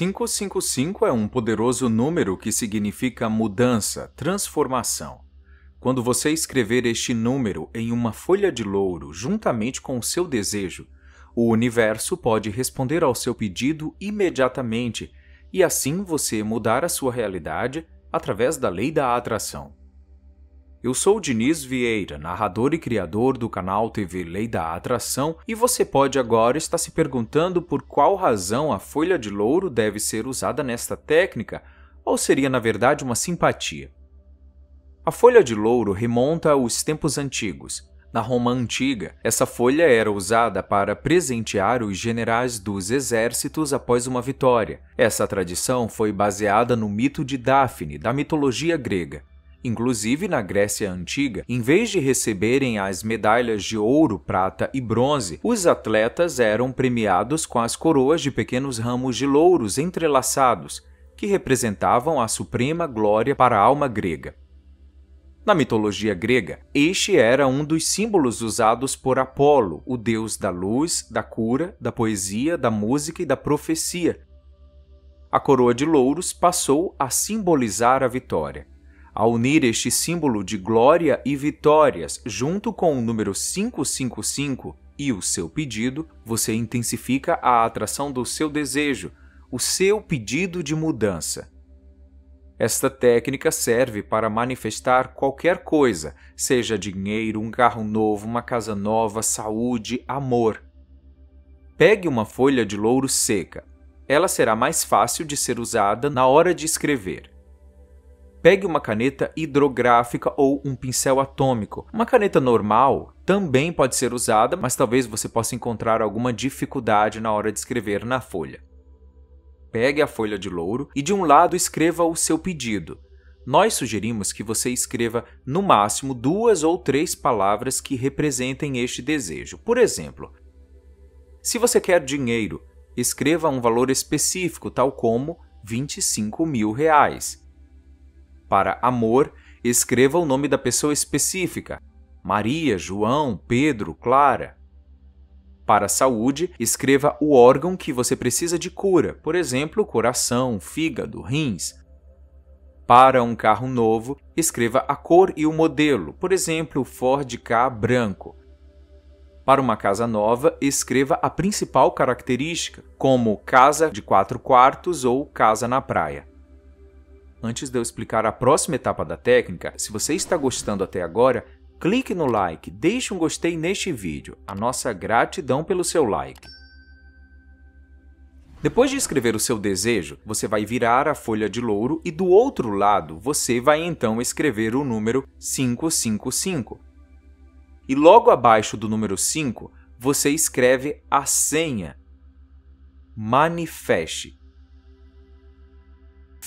555 é um poderoso número que significa mudança, transformação. Quando você escrever este número em uma folha de louro juntamente com o seu desejo, o universo pode responder ao seu pedido imediatamente e assim você mudar a sua realidade através da lei da atração. Eu sou Diniz Vieira, narrador e criador do canal TV Lei da Atração, e você pode agora estar se perguntando por qual razão a folha de louro deve ser usada nesta técnica, ou seria na verdade uma simpatia. A folha de louro remonta aos tempos antigos. Na Roma antiga, essa folha era usada para presentear os generais dos exércitos após uma vitória. Essa tradição foi baseada no mito de Dafne da mitologia grega. Inclusive na Grécia Antiga, em vez de receberem as medalhas de ouro, prata e bronze, os atletas eram premiados com as coroas de pequenos ramos de louros entrelaçados, que representavam a suprema glória para a alma grega. Na mitologia grega, este era um dos símbolos usados por Apolo, o deus da luz, da cura, da poesia, da música e da profecia. A coroa de louros passou a simbolizar a vitória. Ao unir este símbolo de glória e vitórias junto com o número 555 e o seu pedido, você intensifica a atração do seu desejo, o seu pedido de mudança. Esta técnica serve para manifestar qualquer coisa, seja dinheiro, um carro novo, uma casa nova, saúde, amor. Pegue uma folha de louro seca. Ela será mais fácil de ser usada na hora de escrever pegue uma caneta hidrográfica ou um pincel atômico. Uma caneta normal também pode ser usada, mas talvez você possa encontrar alguma dificuldade na hora de escrever na folha. Pegue a folha de louro e de um lado escreva o seu pedido. Nós sugerimos que você escreva no máximo duas ou três palavras que representem este desejo. Por exemplo, se você quer dinheiro, escreva um valor específico, tal como 25 mil reais. Para amor, escreva o nome da pessoa específica: Maria, João, Pedro, Clara. Para saúde, escreva o órgão que você precisa de cura, por exemplo, coração, fígado, rins. Para um carro novo, escreva a cor e o modelo, por exemplo, Ford K branco. Para uma casa nova, escreva a principal característica, como casa de quatro quartos ou casa na praia. Antes de eu explicar a próxima etapa da técnica, se você está gostando até agora, clique no like, deixe um gostei neste vídeo. A nossa gratidão pelo seu like. Depois de escrever o seu desejo, você vai virar a folha de louro e do outro lado você vai então escrever o número 555. E logo abaixo do número 5, você escreve a senha. Manifeste.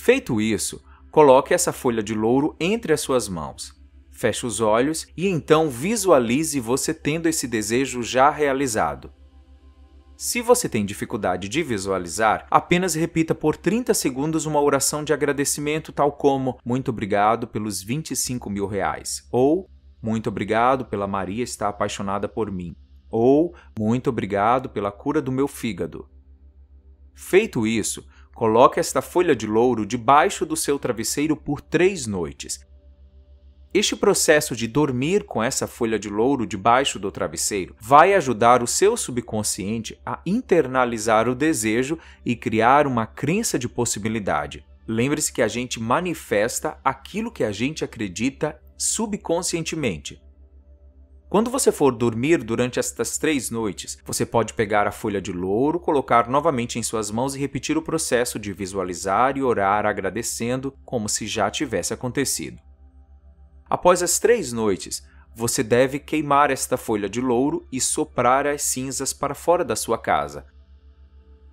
Feito isso, coloque essa folha de louro entre as suas mãos. Feche os olhos e então visualize você tendo esse desejo já realizado. Se você tem dificuldade de visualizar, apenas repita por 30 segundos uma oração de agradecimento, tal como Muito obrigado pelos 25 mil reais, ou Muito obrigado pela Maria estar apaixonada por mim, ou Muito obrigado pela cura do meu fígado. Feito isso, Coloque esta folha de louro debaixo do seu travesseiro por três noites. Este processo de dormir com essa folha de louro debaixo do travesseiro vai ajudar o seu subconsciente a internalizar o desejo e criar uma crença de possibilidade. Lembre-se que a gente manifesta aquilo que a gente acredita subconscientemente. Quando você for dormir durante estas três noites, você pode pegar a folha de louro, colocar novamente em suas mãos e repetir o processo de visualizar e orar agradecendo, como se já tivesse acontecido. Após as três noites, você deve queimar esta folha de louro e soprar as cinzas para fora da sua casa.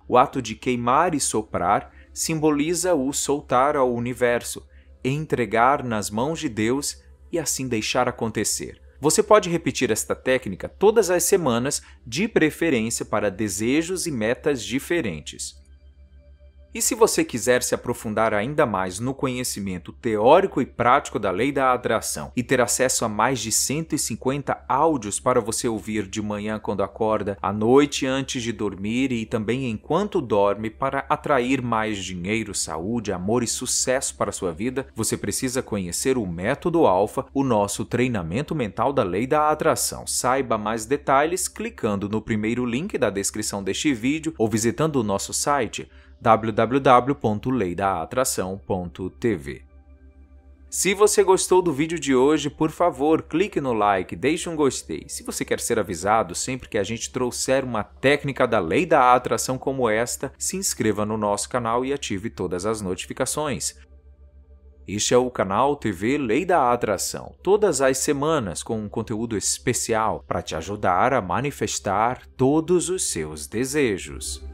O ato de queimar e soprar simboliza o soltar ao universo, entregar nas mãos de Deus e assim deixar acontecer. Você pode repetir esta técnica todas as semanas, de preferência para desejos e metas diferentes. E se você quiser se aprofundar ainda mais no conhecimento teórico e prático da lei da atração e ter acesso a mais de 150 áudios para você ouvir de manhã quando acorda, à noite antes de dormir e também enquanto dorme para atrair mais dinheiro, saúde, amor e sucesso para a sua vida, você precisa conhecer o método alfa, o nosso treinamento mental da lei da atração. Saiba mais detalhes clicando no primeiro link da descrição deste vídeo ou visitando o nosso site www.leidaatração.tv. Se você gostou do vídeo de hoje, por favor, clique no like, deixe um gostei. Se você quer ser avisado sempre que a gente trouxer uma técnica da lei da atração como esta, se inscreva no nosso canal e ative todas as notificações. Este é o canal TV Lei da Atração, todas as semanas com um conteúdo especial para te ajudar a manifestar todos os seus desejos.